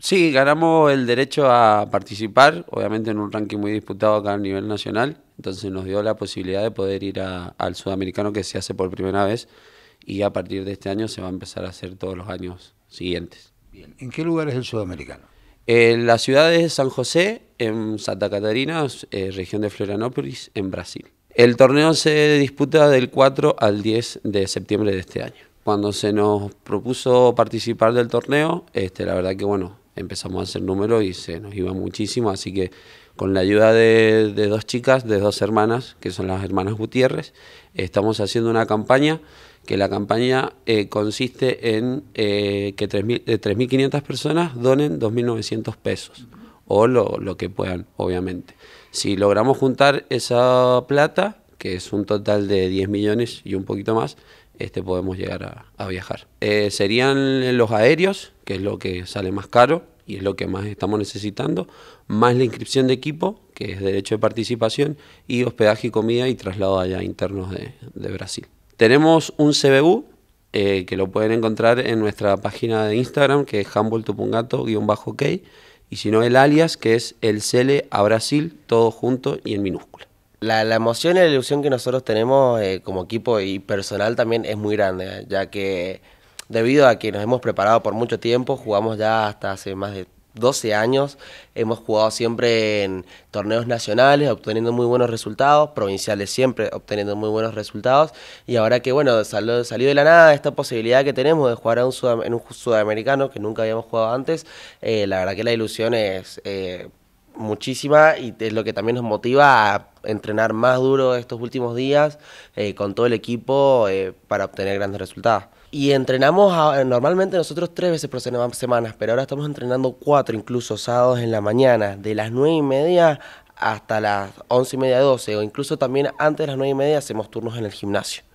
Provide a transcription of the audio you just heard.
Sí, ganamos el derecho a participar, obviamente en un ranking muy disputado acá a nivel nacional, entonces nos dio la posibilidad de poder ir al sudamericano que se hace por primera vez y a partir de este año se va a empezar a hacer todos los años siguientes. Bien. ¿En qué lugar es el sudamericano? En la ciudad de San José, en Santa Catarina, eh, región de Florianópolis, en Brasil. El torneo se disputa del 4 al 10 de septiembre de este año. Cuando se nos propuso participar del torneo, este, la verdad que bueno, empezamos a hacer números y se nos iba muchísimo, así que con la ayuda de, dos chicas, de dos hermanas, que son las hermanas Gutiérrez, estamos haciendo una campaña que la campaña eh, consiste en eh, que 3.500 eh, personas donen 2.900 pesos, o lo, lo, que puedan, obviamente. Si logramos juntar esa plata, que es un total de 10 millones y un poquito más, este, podemos llegar a, viajar. Eh, serían los aéreos, que es lo que sale más caro y es lo que más estamos necesitando, más la inscripción de equipo, que es derecho de participación, y hospedaje y comida y traslado allá internos de, Brasil. Tenemos un CBU eh, que lo pueden encontrar en nuestra página de Instagram, que es humboldtupungato k y si no, el alias, que es el CELE a Brasil, todo junto y en minúscula. La, emoción y la ilusión que nosotros tenemos eh, como equipo y personal también es muy grande, ya que debido a que nos hemos preparado por mucho tiempo, jugamos ya hasta hace más de 12 años, hemos jugado siempre en torneos nacionales, obteniendo muy buenos resultados, provinciales siempre obteniendo muy buenos resultados, y ahora que bueno, salió, salió de la nada esta posibilidad que tenemos de jugar a un en un sudamericano que nunca habíamos jugado antes, eh, la verdad que la ilusión es... Eh, muchísima y es lo que también nos motiva a entrenar más duro estos últimos días eh, con todo el equipo eh, para obtener grandes resultados. Y entrenamos normalmente nosotros tres veces por semana, pero ahora estamos entrenando cuatro, incluso sábados en la mañana, de las nueve y media hasta las once y media, doce, o incluso también antes de las nueve y media hacemos turnos en el gimnasio.